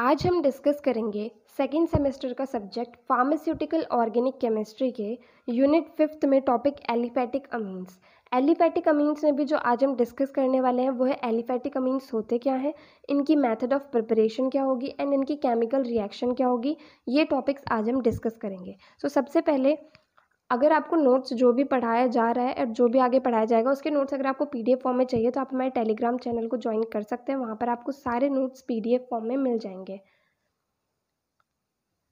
आज हम डिस्कस करेंगे सेकेंड सेमेस्टर का सब्जेक्ट फार्मास्यूटिकल ऑर्गेनिक केमिस्ट्री के यूनिट फिफ्थ में topic aliphatic amines aliphatic amines में भी जो आज हम डिस्कस करने वाले हैं वो है एलिफैटिक अमीन्स होते क्या हैं इनकी मेथड ऑफ प्रिपरेशन क्या होगी एंड इनकी केमिकल रिएक्शन क्या होगी ये टॉपिक्स आज हम डिस्कस करेंगे सो so, सबसे पहले अगर आपको नोट्स जो भी पढ़ाया जा रहा है और जो भी आगे पढ़ाया जाएगा उसके नोट्स अगर आपको पीडीएफ फॉर्म में चाहिए तो आप हमारे टेलीग्राम चैनल को ज्वाइन कर सकते हैं वहाँ पर आपको सारे नोट्स पीडीएफ फॉर्म में मिल जाएंगे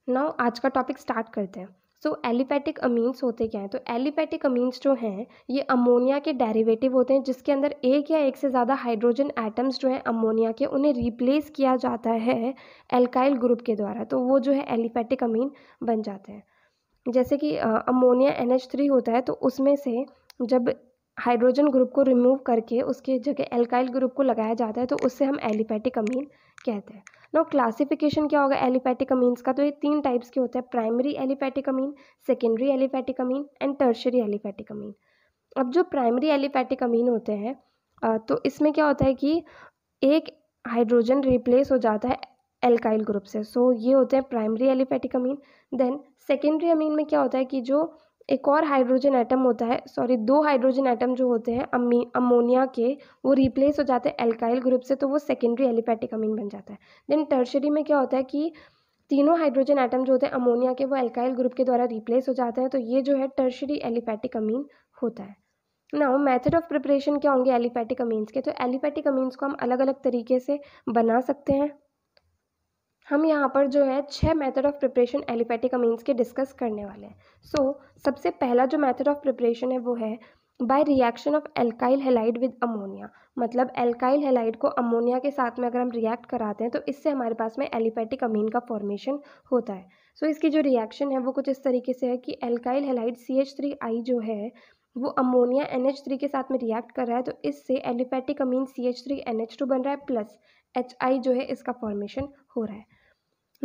नाउ आज का टॉपिक स्टार्ट करते हैं सो एलिपैटिक अमीन्स होते क्या हैं तो एलिपैटिक अमीन्स जो हैं ये अमोनिया के डेरिवेटिव होते हैं जिसके अंदर एक या एक से ज़्यादा हाइड्रोजन एटम्स जो हैं अमोनिया के उन्हें रिप्लेस किया जाता है एल्काइल ग्रुप के द्वारा तो वो जो है एलिपैटिक अमीन बन जाते हैं जैसे कि अमोनिया एन थ्री होता है तो उसमें से जब हाइड्रोजन ग्रुप को रिमूव करके उसके जगह एल्काइल ग्रुप को लगाया जाता है तो उससे हम एलिपैटिक अमीन कहते हैं नो क्लासिफिकेशन क्या होगा एलिपैटिक अमीन्स का तो ये तीन टाइप्स के होते हैं primary aliphatic amine secondary aliphatic amine and tertiary aliphatic amine अब जो प्राइमरी एलिपैटिक अमीन होते हैं तो इसमें क्या होता है कि एक हाइड्रोजन रिप्लेस हो जाता है एल्काइल ग्रुप्स है सो ये होते हैं primary aliphatic amine then secondary amine में क्या होता है कि जो एक और हाइड्रोजन एटम होता है सॉरी दो हाइड्रोजन एटम जो होते हैं अमी अमोनिया के वो रिप्लेस हो जाते हैं एल्काइल ग्रुप से तो वो सेकेंडरी एलिफेटिक अमीन बन जाता है देन टर्शरी में क्या होता है कि तीनों हाइड्रोजन एटम जो होते हैं अमोनिया के वो एल्काइल ग्रुप के द्वारा रिप्लेस हो जाते हैं तो ये जो है टर्शरी एलिफेटिक अमीन होता है ना मेथड ऑफ प्रिपरेशन क्या होंगे एलिफेटिक अमीन्स के तो एलिफेटिक अमीन्स को हम अलग अलग तरीके से बना सकते हैं हम यहाँ पर जो है छह method of preparation aliphatic amines के डिस्कस करने वाले हैं सो so, सबसे पहला जो मेथड ऑफ प्रिपरेशन है वो है by reaction of alkyl halide with ammonia मतलब एल्काइल हेलाइड को अमोनिया के साथ में अगर हम रिएक्ट कराते हैं तो इससे हमारे पास में एलिफेटिक अमीन का फॉर्मेशन होता है सो so, इसकी जो रिएक्शन है वो कुछ इस तरीके से है कि alkyl halide C H three I जो है वो अमोनिया एन एच थ्री के साथ में रिएक्ट कर रहा है तो इससे aliphatic amine C H three N H two बन रहा है प्लस एच आई जो है इसका फॉर्मेशन हो रहा है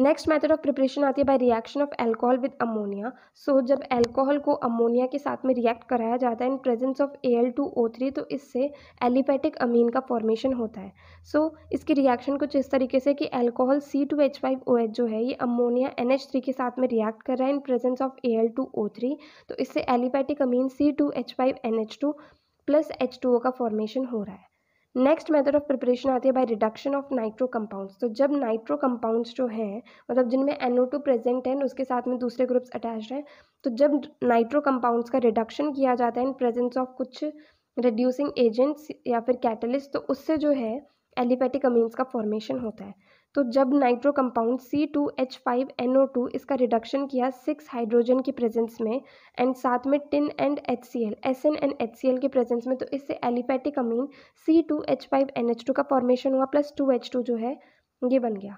नेक्स्ट मेथड ऑफ प्रिपरेशन आती है by reaction of alcohol with ammonia so जब एल्कोहल को अमोनिया के साथ में रिएक्ट कराया जाता है in presence of A L two O three तो इससे एलिपैटिक अमीन का फॉर्मेशन होता है सो so, इसकी रिएक्शन कुछ इस तरीके से कि alcohol C two H five O H जो है ये अमोनिया एन एच थ्री के साथ में रिएक्ट कर रहा है in presence of A L two O three तो इससे aliphatic amine C two H five N H two plus H two O का फॉर्मेशन हो रहा है नेक्स्ट मेथड ऑफ प्रिपरेशन आती है by reduction of nitro compounds तो जब नाइट्रो कंपाउंड्स जो हैं मतलब जिनमें एनओ टू प्रेजेंट है उसके साथ में दूसरे ग्रुप्स अटैच हैं तो जब नाइट्रो कंपाउंड्स का रिडक्शन किया जाता है इन प्रेजेंस ऑफ कुछ रिड्यूसिंग एजेंट्स या फिर कैटलिस्ट तो उससे जो है एलिपैटिक अमीन्स का फॉर्मेशन होता है तो जब nitro compound C two H five N O two इसका रिडक्शन किया सिक्स हाइड्रोजन की प्रेजेंस में एंड साथ में tin and H C L S N and H C L के प्रेजेंस में तो इससे aliphatic amine C two H five N H two का फॉर्मेशन हुआ प्लस टू एच टू जो है ये बन गया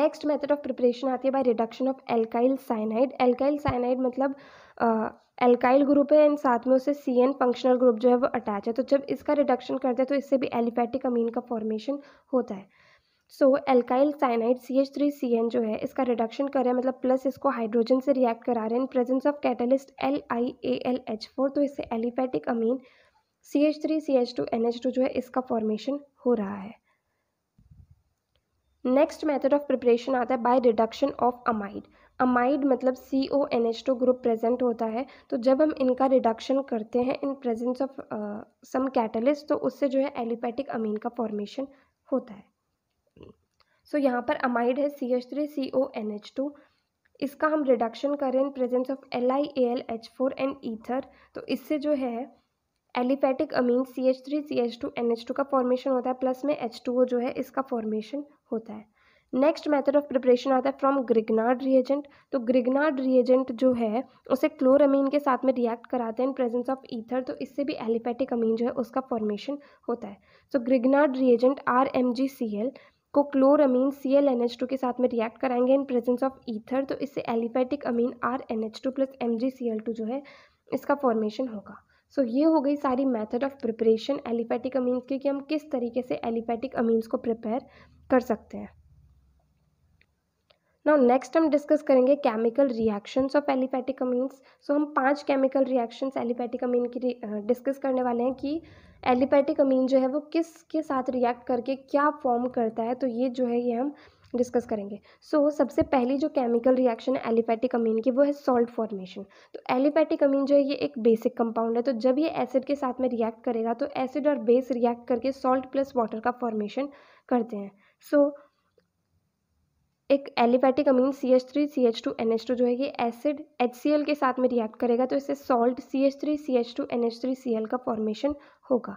नेक्स्ट मेथड ऑफ प्रिपरेशन आती है by reduction of alkyl cyanide alkyl cyanide मतलब एल्काइल ग्रुप है एंड साथ में उसे सी एन फंक्शनल ग्रुप जो है वो अटैच है तो जब इसका रिडक्शन करते हैं तो इससे भी एलिफेटिक अमीन का फॉर्मेशन होता है so alkyl cyanide C H three C N जो है इसका रिडक्शन कर रहे हैं मतलब प्लस इसको हाइड्रोजन से रिएक्ट करा रहे हैं in presence of catalyst L I A L H four तो इससे aliphatic amine C H three C H two N H two जो है इसका फॉर्मेशन हो रहा है नेक्स्ट मेथड ऑफ प्रिपरेशन आता है by reduction of amide amide मतलब C O N H two group present होता है तो जब हम इनका रिडक्शन करते हैं in presence of some catalyst तो उससे जो है एलिपैटिक अमीन का फॉर्मेशन होता है सो so, यहाँ पर अमाइड है C H three C O N H two इसका हम रिडक्शन करें in presence of L I A L H four and ether तो इससे जो है aliphatic amine C H three C H two N H two का formation होता है प्लस में एच टू ओ जो है इसका फॉर्मेशन होता है नेक्स्ट मेथड ऑफ प्रिपरेशन आता है फ्रॉम ग्रिगनाड रिएजेंट तो ग्रिगनाड रिएजेंट जो है उसे क्लोरमीन के साथ में रिएक्ट कराते हैं इन प्रेजेंस ऑफ ईथर तो इससे भी एलिफेटिक अमीन जो है उसका फॉर्मेशन होता है so Grignard Grignard reagent R M G C L को amine C L N H two के साथ में रिएक्ट कराएंगे इन प्रेजेंस ऑफ ईथर तो इससे aliphatic amine R N H two plus M G C L two जो है इसका फॉर्मेशन होगा सो so, ये हो गई सारी method of preparation aliphatic amines की कि हम किस तरीके से एलिफेटिक अमीन्स को प्रिपेयर कर सकते हैं नाउ नेक्स्ट हम डिस्कस करेंगे chemical reactions of aliphatic amines so हम पांच केमिकल रिएक्शंस एलिपैटिक अमीन की डिस्कस करने वाले हैं कि एलिपैटिक अमीन जो है वो किस के साथ रिएक्ट करके क्या फॉर्म करता है तो ये जो है ये हम डिस्कस करेंगे सो so, सबसे पहली जो केमिकल रिएक्शन है एलिपैटिक अमीन की वो है सॉल्ट फॉर्मेशन तो एलिपैटिक अमीन जो है ये एक बेसिक कंपाउंड है तो जब ये एसिड के साथ में रिएक्ट करेगा तो एसिड और बेस रिएक्ट करके सॉल्ट प्लस वाटर का फॉर्मेशन करते हैं सो so, एक aliphatic amine C H three C H two N H two जो है ये एसिड एच सी एल के साथ में रिएक्ट करेगा तो इससे salt C H three C H two N H three C L का फॉर्मेशन होगा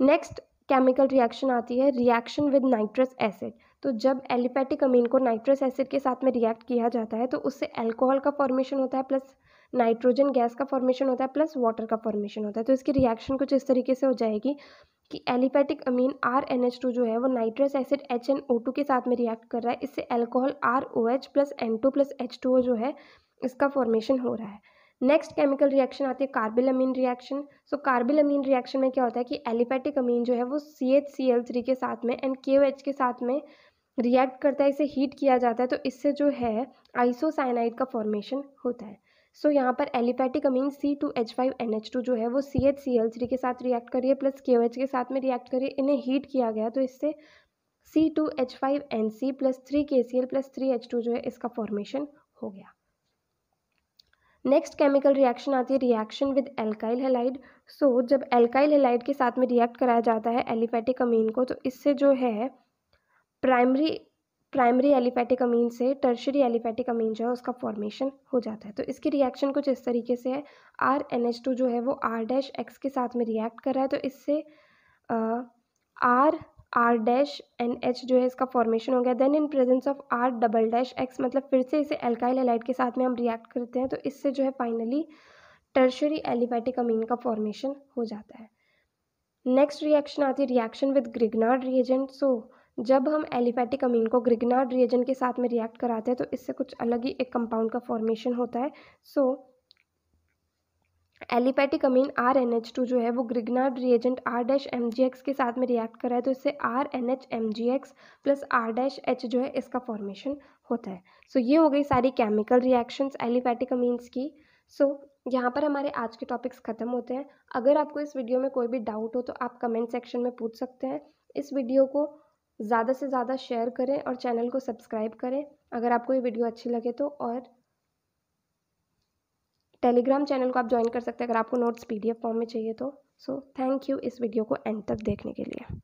नेक्स्ट केमिकल रिएक्शन आती है रिएक्शन विद नाइट्रस एसिड तो जब एलिपैटिक अमीन को नाइट्रस एसिड के साथ में रिएक्ट किया जाता है तो उससे एल्कोहल का फॉर्मेशन होता है प्लस नाइट्रोजन गैस का फॉर्मेशन होता है प्लस वाटर का फॉर्मेशन होता है तो इसकी रिएक्शन कुछ इस तरीके से हो जाएगी कि aliphatic amine R N H two जो है वो nitrous acid H N O two के साथ में रिएक्ट कर रहा है इससे alcohol R O H plus N two plus H two O जो है इसका फॉर्मेशन हो रहा है नेक्स्ट केमिकल रिएक्शन आती है carbyl amine reaction so carbyl amine reaction में क्या होता है कि एलिपैटिक अमीन जो है वो C H C L three के साथ में एंड के ओ एच के साथ में रिएक्ट करता है इसे हीट किया जाता है तो इससे जो है आइसोसाइनाइड का फॉर्मेशन होता है सो so, यहाँ पर aliphatic amine C two H five N H two जो है वो C H C L three के साथ रिएक्ट करिए प्लस के ओ एच के साथ में रिएक्ट करिए इन्हें हीट किया गया तो इससे C two H five N C plus three K C L plus three H two जो है इसका फॉर्मेशन हो गया नेक्स्ट केमिकल रिएक्शन आती है reaction with alkyl halide so जब एल्काइल हेलाइड के साथ में रिएक्ट कराया जाता है एलिपैटिक अमीन को तो इससे जो है प्राइमरी प्राइमरी एलिफैटिक अमीन से टर्शरी एलिफैटिक अमीन जो है उसका फॉर्मेशन हो जाता है तो इसकी रिएक्शन कुछ इस तरीके से है आर एन एच टू जो है वो आर डैश एक्स के साथ में रिएक्ट कर रहा है तो इससे R R dash N H जो है इसका फॉर्मेशन हो गया then in presence of R double dash X मतलब फिर से इसे एल्काइल एलाइट के साथ में हम रिएक्ट करते हैं तो इससे जो है फाइनली टर्शरी एलिफैटिक अमीन का फॉर्मेशन हो जाता है नेक्स्ट रिएक्शन आती है reaction with Grignard reagent so जब हम एलिफैटिक अमीन को ग्रिगनार्ड रिएजन के साथ में रिएक्ट कराते हैं तो इससे कुछ अलग ही एक कंपाउंड का फॉर्मेशन होता है so aliphatic amine R N H two जो है वो Grignard reagent R dash M G X के साथ में रिएक्ट रहा है तो इससे R N H M G X plus R dash H जो है इसका फॉर्मेशन होता है सो so, ये हो गई सारी केमिकल रिएक्शंस एलिपैटिक अमीन्स की सो so, यहाँ पर हमारे आज के टॉपिक्स ख़त्म होते हैं अगर आपको इस वीडियो में कोई भी डाउट हो तो आप कमेंट सेक्शन में पूछ सकते हैं इस वीडियो को ज़्यादा से ज़्यादा शेयर करें और चैनल को सब्सक्राइब करें अगर आपको ये वीडियो अच्छी लगे तो और टेलीग्राम चैनल को आप ज्वाइन कर सकते हैं अगर आपको नोट्स पीडीएफ फॉर्म में चाहिए तो सो थैंक यू इस वीडियो को एंड तक देखने के लिए